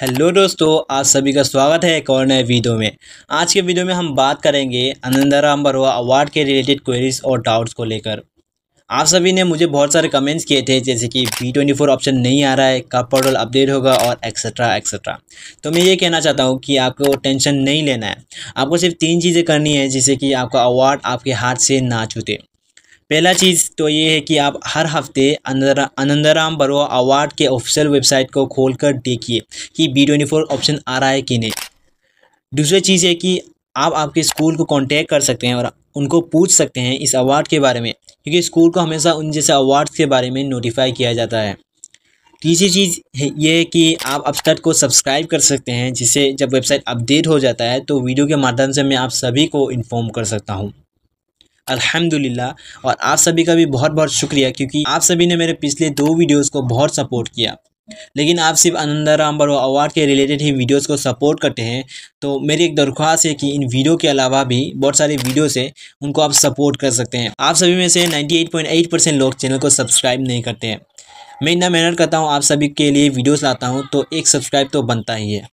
hello दोस्तों आप सभी का स्वागत है एक और नए वीडियो में आज के वीडियो में हम बात करेंगे आनंदाराम बरुआ अवार्ड के रिलेटेड क्वेरीज और डाउट्स को लेकर आप सभी ने मुझे बहुत सारे कमेंट्स किए थे जैसे कि वी ट्वेंटी फोर ऑप्शन नहीं आ रहा है कब पोर्टल अपडेट होगा और एक्सेट्रा एक्सेट्रा तो मैं ये कहना चाहता हूँ कि आपको टेंशन नहीं लेना है आपको सिर्फ तीन चीज़ें करनी है जिससे कि आपका अवार्ड आपके हाथ से ना छूटे पहला चीज़ तो ये है कि आप हर हफ्ते आनंदराम बरुआ अवार्ड के ऑफिशियल वेबसाइट को खोलकर देखिए कि बी ट्वेंटी फोर ऑप्शन आ रहा है कि नहीं दूसरी चीज़ है कि आप आपके स्कूल को कांटेक्ट कर सकते हैं और उनको पूछ सकते हैं इस अवार्ड के बारे में क्योंकि स्कूल को हमेशा उन जैसे अवार्ड्स के बारे में नोटिफाई किया जाता है तीसरी चीज़ ये है कि आप अपस्टड को सब्सक्राइब कर सकते हैं जिससे जब वेबसाइट अपडेट हो जाता है तो वीडियो के माध्यम से मैं आप सभी को इन्फॉर्म कर सकता हूँ अल्हम्दुलिल्लाह और आप सभी का भी बहुत बहुत शुक्रिया क्योंकि आप सभी ने मेरे पिछले दो वीडियोस को बहुत सपोर्ट किया लेकिन आप सिर्फ आनंदाराम बरो अवार्ड के रिलेटेड ही वीडियोस को सपोर्ट करते हैं तो मेरी एक दरख्वास्त है कि इन वीडियो के अलावा भी बहुत सारे वीडियोस हैं उनको आप सपोर्ट कर सकते हैं आप सभी में से नाइन्टी परसेंट लोग चैनल को सब्सक्राइब नहीं करते हैं मैं इतना मेहनत करता हूँ आप सभी के लिए वीडियोज़ लाता हूँ तो एक सब्सक्राइब तो बनता ही है